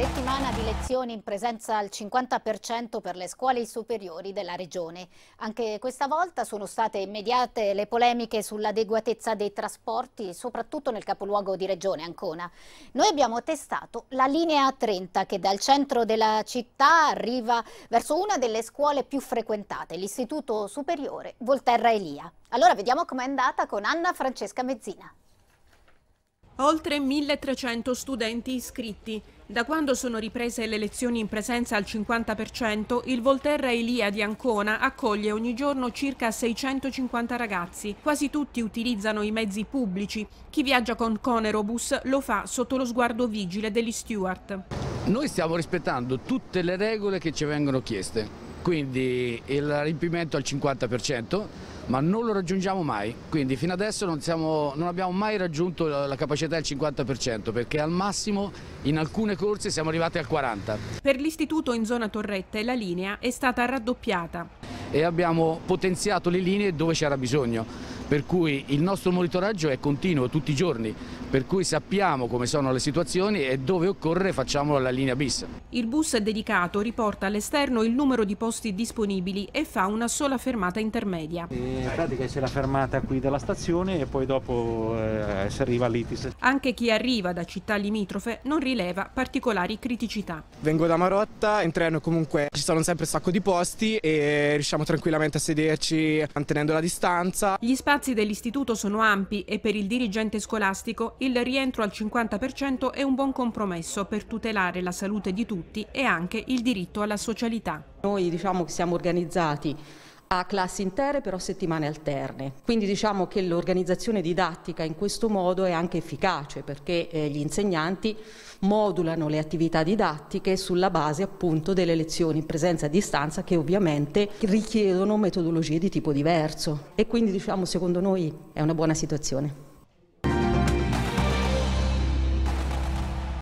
Settimana di lezioni in presenza al 50% per le scuole superiori della Regione. Anche questa volta sono state immediate le polemiche sull'adeguatezza dei trasporti, soprattutto nel capoluogo di Regione Ancona. Noi abbiamo testato la linea 30 che dal centro della città arriva verso una delle scuole più frequentate, l'Istituto Superiore Volterra Elia. Allora vediamo com'è andata con Anna Francesca Mezzina. Oltre 1300 studenti iscritti. Da quando sono riprese le lezioni in presenza al 50%, il Volterra Elia di Ancona accoglie ogni giorno circa 650 ragazzi. Quasi tutti utilizzano i mezzi pubblici. Chi viaggia con Conerobus lo fa sotto lo sguardo vigile degli steward. Noi stiamo rispettando tutte le regole che ci vengono chieste, quindi il riempimento al 50%, ma non lo raggiungiamo mai, quindi fino adesso non, siamo, non abbiamo mai raggiunto la capacità del 50% perché al massimo in alcune corse siamo arrivati al 40%. Per l'istituto in zona Torrette la linea è stata raddoppiata. E abbiamo potenziato le linee dove c'era bisogno per cui il nostro monitoraggio è continuo tutti i giorni, per cui sappiamo come sono le situazioni e dove occorre facciamo la linea bis. Il bus dedicato riporta all'esterno il numero di posti disponibili e fa una sola fermata intermedia. Eh, in pratica c'è la fermata qui della stazione e poi dopo eh, si arriva all'Itis. Anche chi arriva da città limitrofe non rileva particolari criticità. Vengo da Marotta, in treno comunque ci sono sempre un sacco di posti e riusciamo tranquillamente a sederci mantenendo la distanza. Gli spazi spazi dell'istituto sono ampi e per il dirigente scolastico il rientro al 50% è un buon compromesso per tutelare la salute di tutti e anche il diritto alla socialità. Noi diciamo che siamo organizzati a classi intere però settimane alterne. Quindi diciamo che l'organizzazione didattica in questo modo è anche efficace perché eh, gli insegnanti modulano le attività didattiche sulla base appunto delle lezioni in presenza e a distanza che ovviamente richiedono metodologie di tipo diverso e quindi diciamo secondo noi è una buona situazione.